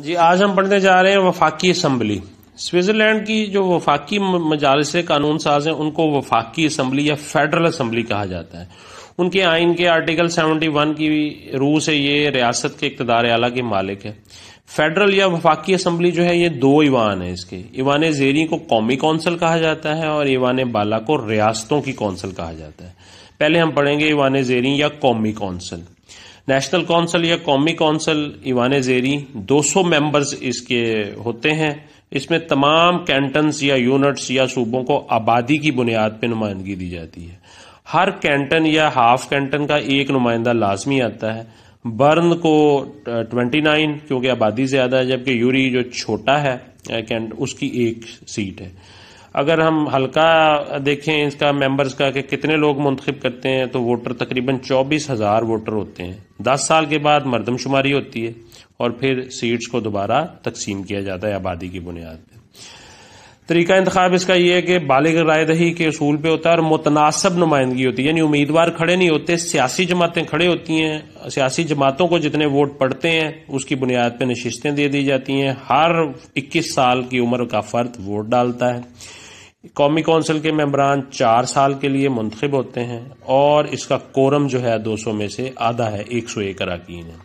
जी आज हम पढ़ने जा रहे हैं वफाकी असम्बली स्विट्जरलैंड की जो वफाकी मजालस कानून साज हैं उनको वफाकी असम्बली या फेडरल असम्बली कहा जाता है उनके आइन के आर्टिकल 71 की रूह से ये रियासत के इकतदार आला के मालिक है फेडरल या वफाकी असम्बली जो है ये दो ईवान है इसके ईवान जेरी को कौमी कौंसल कहा जाता है और ईवान बाला को रियासतों की कौंसल कहा जाता है पहले हम पढ़ेंगे ईवान जेरी या कौमी कौंसल नेशनल काउंसिल या कौमी काउंसिल ईवान जेरी 200 मेम्बर्स इसके होते हैं इसमें तमाम कैंटन्स या यूनिट्स या सूबों को आबादी की बुनियाद पर नुमाइंदगी दी जाती है हर कैंटन या हाफ कैंटन का एक नुमाइंदा लाजमी आता है बर्न को 29 क्योंकि आबादी ज़्यादा है जबकि यूरी जो छोटा है उसकी एक सीट है अगर हम हल्का देखें इसका मेंबर्स का कि कितने लोग मुंतखब करते हैं तो वोटर तकरीबन चौबीस हज़ार वोटर होते हैं दस साल के बाद मरदमशुमारी होती है और फिर सीट्स को दोबारा तकसीम किया जाता है आबादी की बुनियाद पर तरीका इंतखब इसका यह है कि बालिग रायदही के असूल पर होता है और मुतनासब नुमाइंदगी होती है यानी उम्मीदवार खड़े नहीं होते सियासी जमातें खड़े होती हैं सियासी जमातों को जितने वोट पड़ते हैं उसकी बुनियाद पर नशिस्तें दे दी जाती हैं हर इक्कीस साल की उम्र का फर्द वोट डालता है कौमी कौंसिल के मेम्बरान चार साल के लिए मुंतब होते हैं और इसका कोरम जो है दो सौ में से आधा है एक सौ एक अरकान है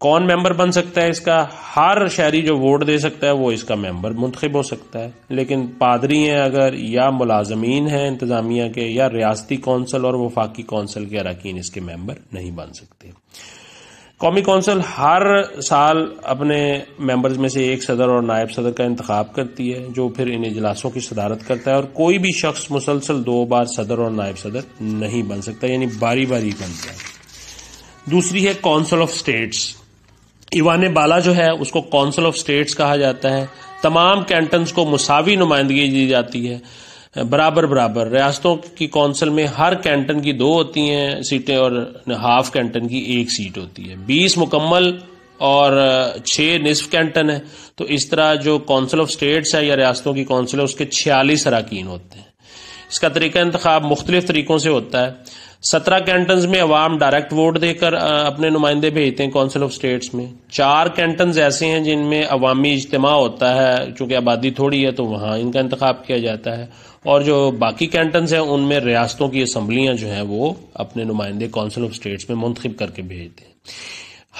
कौन मेंबर बन सकता है इसका हर शहरी जो वोट दे सकता है वो इसका मेंबर मुंतब हो सकता है लेकिन पादरी हैं अगर या मुलाजमीन हैं इंतजामिया के या रियाती कौंसल और वफाकी कौंसल के अरकान इसके मेंबर नहीं बन सकते कौमी कौंसिल हर साल अपने मेंबर्स में से एक सदर और नायब सदर का इंतखब करती है जो फिर इन इजलासों की सदारत करता है और कोई भी शख्स मुसलसल दो बार सदर और नायब सदर नहीं बन सकता यानी बारी बारी बनता है दूसरी है काउंसिल ऑफ स्टेट्स इवान बाला जो है उसको कौंसिल ऑफ स्टेट्स कहा जाता है तमाम कैंटन्स को मुसावी नुमाइंदगी दी जाती है बराबर बराबर रियासतों की कौंसिल में हर कैंटन की दो होती हैं सीटें और हाफ कैंटन की एक सीट होती है बीस मुकम्मल और छह निसफ कैंटन है तो इस तरह जो काउंसिल ऑफ स्टेट्स है या रियासतों की कौंसिल है उसके छियालीस अरकान होते हैं इसका तरीका इंतखब मुख्तलिफ तरीकों से होता है सत्रह कैंटन में अवाम डायरेक्ट वोट देकर अपने नुमाइंदे भेजते हैं काउंसिल ऑफ स्टेट्स में चार कैंटन ऐसे हैं जिनमें अवामी इज्तम होता है चूंकि आबादी थोड़ी है तो वहां इनका इंतख्या किया जाता है और जो बाकी कैंटन्स हैं उनमें रियासतों की असम्बलियां जो हैं वो अपने नुमाइंदे काउंसिल ऑफ स्टेट्स में मुंतब करके भेजते हैं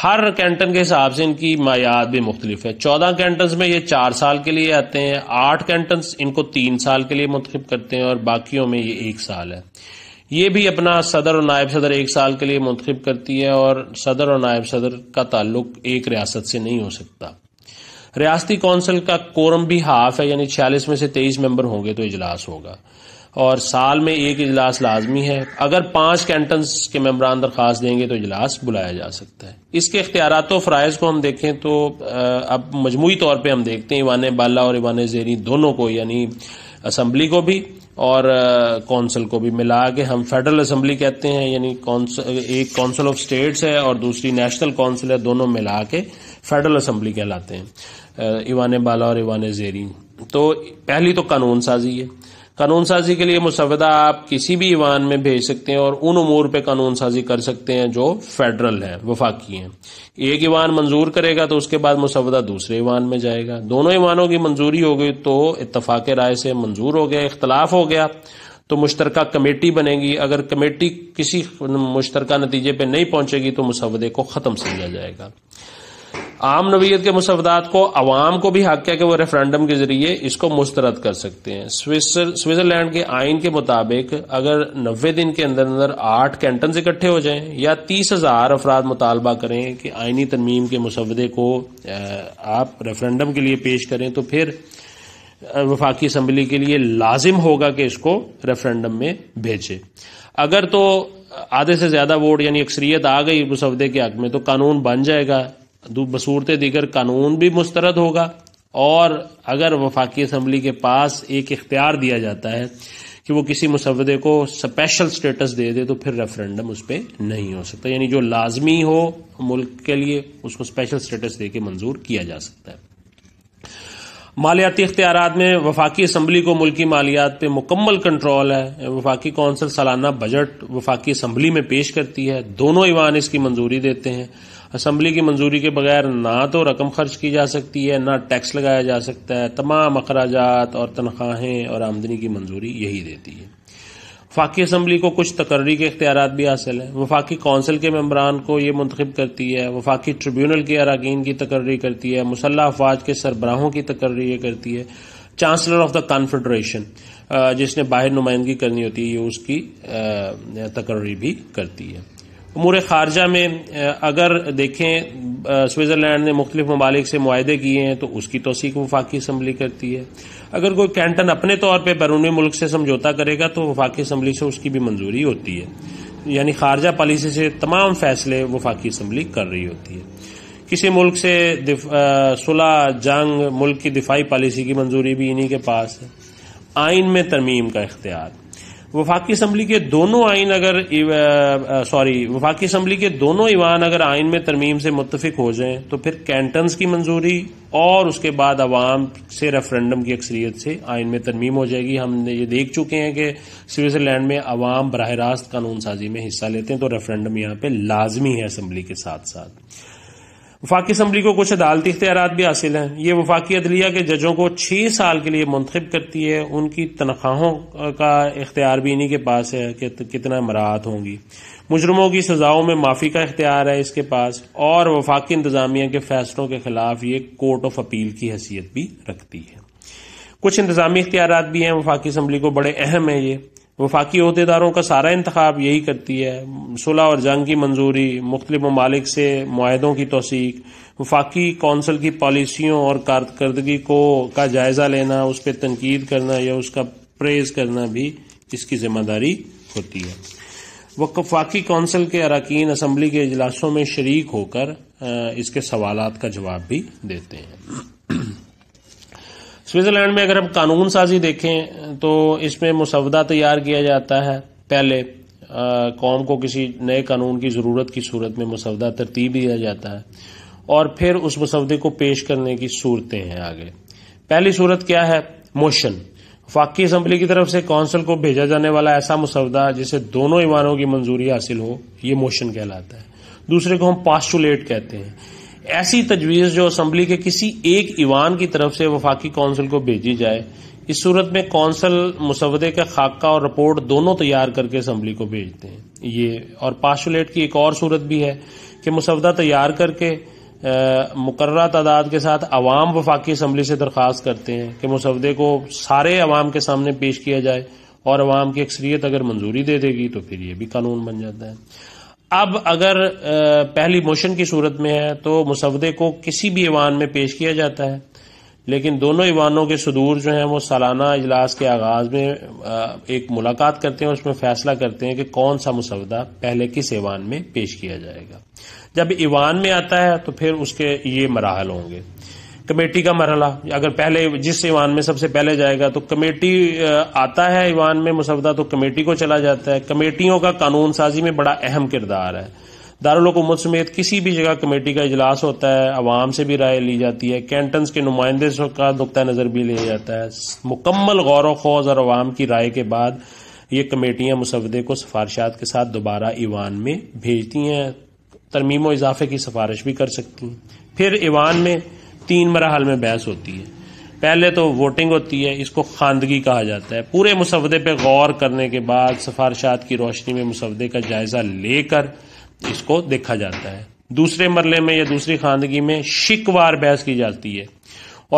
हर कैंटन के हिसाब से इनकी मायाद भी मुख्तलिफ है चौदह कैंटन्स में ये चार साल के लिए आते हैं आठ कैंटन्स इनको तीन साल के लिए मुंतब करते हैं और बाकियों में ये एक साल है ये भी अपना सदर और नायब सदर एक साल के लिए मुंतब करती है और सदर और नायब सदर का ताल्लुक एक रियासत से नहीं हो सकता रियासती कौंसिल का कोरम भी हाफ है यानी छियालीस में से तेईस मेंबर होंगे तो इजलास होगा और साल में एक इजलास लाजमी है अगर पांच कैंटन्स के मेम्बरान दरखास्त देंगे तो इजलास बुलाया जा सकता है इसके अख्तियारत व फ़रज़ को हम देखें तो अब मजमू तौर पर हम देखते हैं इवान बाला और इवान जेरी दोनों को यानी असम्बली को भी और कौंसिल को भी मिला के हम फेडरल असम्बली कहते हैं यानी एक कौंसिल ऑफ स्टेट्स है और दूसरी नेशनल कौंसिल है दोनों मिला के फेडरल असम्बली कहलाते हैं ईवान बाला और ईवान जेरीन तो पहली तो कानून साजी है कानून साजी के लिए मुसवदा आप किसी भी ईवान में भेज सकते हैं और उन उमूर पे कानून साजी कर सकते हैं जो फेडरल है वफाकी हैं एक ईवान मंजूर करेगा तो उसके बाद मुसवदा दूसरे ईवान में जाएगा दोनों ईवानों की मंजूरी हो गई तो इतफाक राय से मंजूर हो गया इख्तलाफ हो गया तो मुश्तर कमेटी बनेगी अगर कमेटी किसी मुश्तरका नतीजे पे नहीं पहुंचेगी तो मुसवदे को ख़त्म समझा जाएगा आम नवीयत के मुसवदात को अवाम को भी हक है कि वो रेफरेंडम के जरिए इसको मुस्तरद कर सकते हैं स्विट्जरलैंड के आइन के मुताबिक अगर नब्बे दिन के अंदर अंदर आठ कैंटन इकट्ठे हो जाएं या तीस हजार अफराद मुतालबा करें कि आइनी तरमीम के मुसवदे को आप रेफरेंडम के लिए पेश करें तो फिर वफाकी असम्बली के लिए लाजिम होगा कि इसको रेफरेंडम में भेजे अगर तो आधे से ज्यादा वोट यानी अक्सरियत आ गई मुसवदे के हक में तो कानून बन जाएगा बसूरत दीगर कानून भी मुस्तरद होगा और अगर वफाकी असम्बली के पास एक इख्तियार दिया जाता है कि वो किसी मुसवदे को स्पेशल स्टेटस दे दे तो फिर रेफरेंडम उस पर नहीं हो सकता यानी जो लाजमी हो मुल्क के लिए उसको स्पेशल स्टेटस दे के मंजूर किया जा सकता है मालियाती इख्तियार में वफाकी असम्बली को मुल्की मालियात पे मुकम्मल कंट्रोल है वफाकी कौंसिल सालाना बजट वफाकी असम्बली में पेश करती है दोनों ईवान इसकी मंजूरी देते हैं असम्बली की मंजूरी के बगैर ना तो रकम खर्च की जा सकती है ना टैक्स लगाया जा सकता है तमाम अखराज और तनख्वाहें और आमदनी की मंजूरी यही देती है वफाकी असम्बली को कुछ तकर्री के इख्तियार भी हासिल है वफाकी कौंसिल के मम्बरान को ये मंतखब करती है वफाकी ट्रिब्यूनल के अरकान की तकर्री करती है मुसल्ह अफवाज के सरबराहों की तकर्री ये करती है चांसलर ऑफ द कॉन्फेडरेशन जिसने बाहर नुमाइंदगी करनी होती है ये उसकी तकर्री भी करती है उमूर खारजा में अगर देखें स्विट्ज़रलैंड ने मुख्तलिफ ममालिक से माहदे किए हैं तो उसकी तोसीक वफाकी असम्बली करती है अगर कोई कैंटन अपने तौर पर बैरूनी मुल्क से समझौता करेगा तो वफाकी असम्बली से उसकी भी मंजूरी होती है यानी खारजा पॉलिसी से तमाम फैसले वफाकी असम्बली कर रही होती है किसी मुल्क से सुलह जंग मुल्क की दिफाई पॉलिसी की मंजूरी भी इन्हीं के पास है आइन में तरमीम का इख्तियार वफाकी असम्बली के दोनों आइन अगर सॉरी वफाकी असम्बली के दोनों ईवान अगर आइन में तरमीम से मुतफिक हो जाएं तो फिर कैंटन्स की मंजूरी और उसके बाद अवाम से रेफरेंडम की अक्सरियत से आइन में तरमीम हो जाएगी हमने ये देख चुके हैं कि स्विट्जरलैंड में अवाम बरह रास्त कानून साजी में हिस्सा लेते हैं तो रेफरेंडम यहां पर लाजमी है असम्बली के साथ साथ वफाकी असम्बली को कुछ अदालती इख्तियार भी हासिल हैं ये वफाकी अदलिया के जजों को छह साल के लिए मंतखब करती है उनकी तनख्वाहों का इख्तियार भी इन्हीं के पास है कि कितना मराहत होंगी मुजरमों की सजाओं में माफ़ी का इख्तियार है इसके पास और वफाकी इंतजामिया के फैसलों के खिलाफ ये कोर्ट ऑफ अपील की हैसियत भी रखती है कुछ इंतजामी इख्तियार भी हैं वफाकी असम्बली को बड़े अहम है ये वफाकी अहदेदारों का सारा इंतखब यही करती है सुलह और जंग की मंजूरी मुख्तलि ममालिक से माहों की तोसीक वफाकी कौंसल की पॉलिसियों और कारकर्दगी को का जायज़ा लेना उस पर तनकीद करना या उसका प्रेज करना भी इसकी जिम्मेदारी होती है वफाकी कौंसल के अरकान असम्बली के अजलासों में शरीक होकर इसके सवाल का जवाब भी देते हैं स्विट्ज़रलैंड में अगर हम कानून साजी देखें तो इसमें मुसवदा तैयार किया जाता है पहले कौम को किसी नए कानून की ज़रूरत की सूरत में मुसवदा तरतीब दिया जाता है और फिर उस मुसवदे को पेश करने की सूरतें हैं आगे पहली सूरत क्या है मोशन फाकी असम्बली की तरफ से कौंसिल को भेजा जाने वाला ऐसा मुसवदा जिसे दोनों ईमानों की मंजूरी हासिल हो ये मोशन कहलाता है दूसरे को हम पास्टुलेट कहते हैं ऐसी तजवीज़ जो असम्बली के किसी एक ईवान की तरफ से वफाकी कौंसिल को भेजी जाए इस सूरत में कौंसल मुसवदे का खाका और रिपोर्ट दोनों तैयार करके असम्बली को भेजते हैं ये और पार्शुलेट की एक और सूरत भी है कि मुसवदा तैयार करके मुकर तादाद के साथ अवाम वफाकी असम्बली से दरख्वास्त करते हैं कि मुसवदे को सारे अवाम के सामने पेश किया जाए और अवाम की अक्सरियत अगर मंजूरी दे देगी तो फिर ये भी कानून बन जाता है अब अगर पहली मोशन की सूरत में है तो मुसवदे को किसी भी ईवान में पेश किया जाता है लेकिन दोनों ईवानों के सदूर जो हैं वो सालाना इजलास के आगाज में एक मुलाकात करते हैं उसमें फैसला करते हैं कि कौन सा मुसवदा पहले किस ईवान में पेश किया जाएगा जब ईवान में आता है तो फिर उसके ये मराहल होंगे कमेटी का मरहला अगर पहले जिस ईवान में सबसे पहले जाएगा तो कमेटी आता है ईवान में मुसवदा तो कमेटी को चला जाता है कमेटियों का कानून साजी में बड़ा अहम किरदार है दारकूमत समेत किसी भी जगह कमेटी का इजलास होता है अवाम से भी राय ली जाती है कैंटन्स के नुमाइंदे का नुकता नज़र भी लिया जाता है मुकम्मल गौर वोज और अवाम की राय के बाद ये कमेटियां मुसवदे को सिफारशात के साथ दोबारा ईवान में भेजती हैं तरमीम इजाफे की सिफारिश भी कर सकती हैं फिर ईवान में तीन मरहल में बहस होती है पहले तो वोटिंग होती है इसको खानदगी कहा जाता है पूरे मुसवदे पर गौर करने के बाद सफारशात की रोशनी में मुसवदे का जायज़ा लेकर इसको देखा जाता है दूसरे मरले में या दूसरी खानदगी में शिकवार बहस की जाती है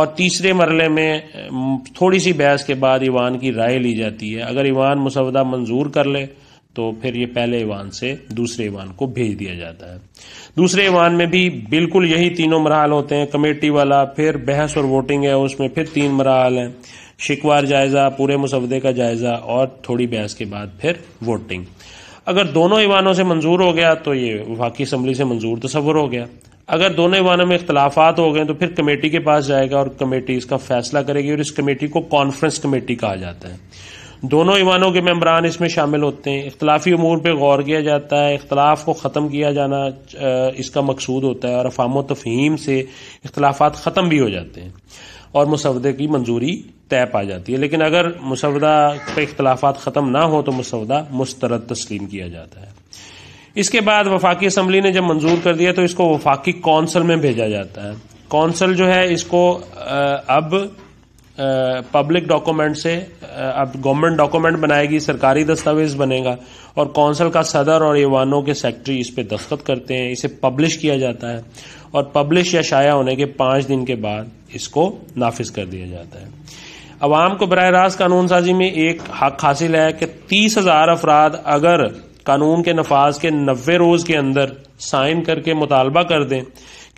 और तीसरे मरले में थोड़ी सी बहस के बाद ईवान की राय ली जाती है अगर ईवान मुसवदा मंजूर कर ले तो फिर ये पहले ईवान से दूसरे ईवान को भेज दिया जाता है दूसरे ईवान में भी बिल्कुल यही तीनों मरहल होते हैं कमेटी वाला फिर बहस और वोटिंग है उसमें फिर तीन मरहल हैं शिकवार जायजा पूरे मुसवदे का जायजा और थोड़ी बहस के बाद फिर वोटिंग अगर दोनों ईवानों से मंजूर हो गया तो ये वफाकी असम्बली से मंजूर तस्वर हो गया अगर दोनों ईवानों में इख्तलाफात हो गए तो फिर कमेटी के पास जाएगा और कमेटी इसका फैसला करेगी और इस कमेटी को कॉन्फ्रेंस कमेटी कहा जाता है दोनों ईमानों के मेम्बरान इसमें शामिल होते हैं इख्तलाफी अमूर पर गौर किया जाता है इख्तलाफ को ख़त्म किया जाना इसका मकसूद होता है और अफाम तफहीम से इख्तलाफा ख़त्म भी हो जाते हैं और मुसवदे की मंजूरी तय पा जाती है लेकिन अगर मुसवदा पर इख्तलाफात ख़त्म ना हो तो मुसवदा मुस्तरद तस्लीम किया जाता है इसके बाद वफाकी असम्बली ने जब मंजूर कर दिया तो इसको वफाकी कौंसल में भेजा जाता है कौंसल जो है इसको अब पब्लिक डॉक्यूमेंट से अब गवर्नमेंट डॉक्यूमेंट बनाएगी सरकारी दस्तावेज बनेगा और कौंसल का सदर और ईवानों के सेक्रेटरी इस पर दस्तखत करते हैं इसे पब्लिश किया जाता है और पब्लिश या शाया होने के पांच दिन के बाद इसको नाफिज कर दिया जाता है अवाम को बरह रास्त कानून साजी में एक हक हासिल है कि तीस हजार अफराद अगर कानून के नफाज के नबे रोज के अंदर साइन करके मुतालबा कर दें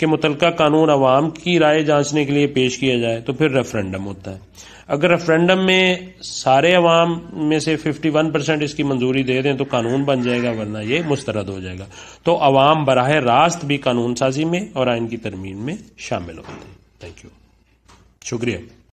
कि मुतल कानून अवाम की राय जांचने के लिए पेश किया जाए तो फिर रेफरेंडम होता है अगर रेफरेंडम में सारे अवाम में से 51 परसेंट इसकी मंजूरी दे दें तो कानून बन जाएगा वरना यह मुस्तरद हो जाएगा तो अवाम बराह रास्त भी कानून साजी में और आइन की तरमीम में शामिल होते हैं थैंक यू शुक्रिया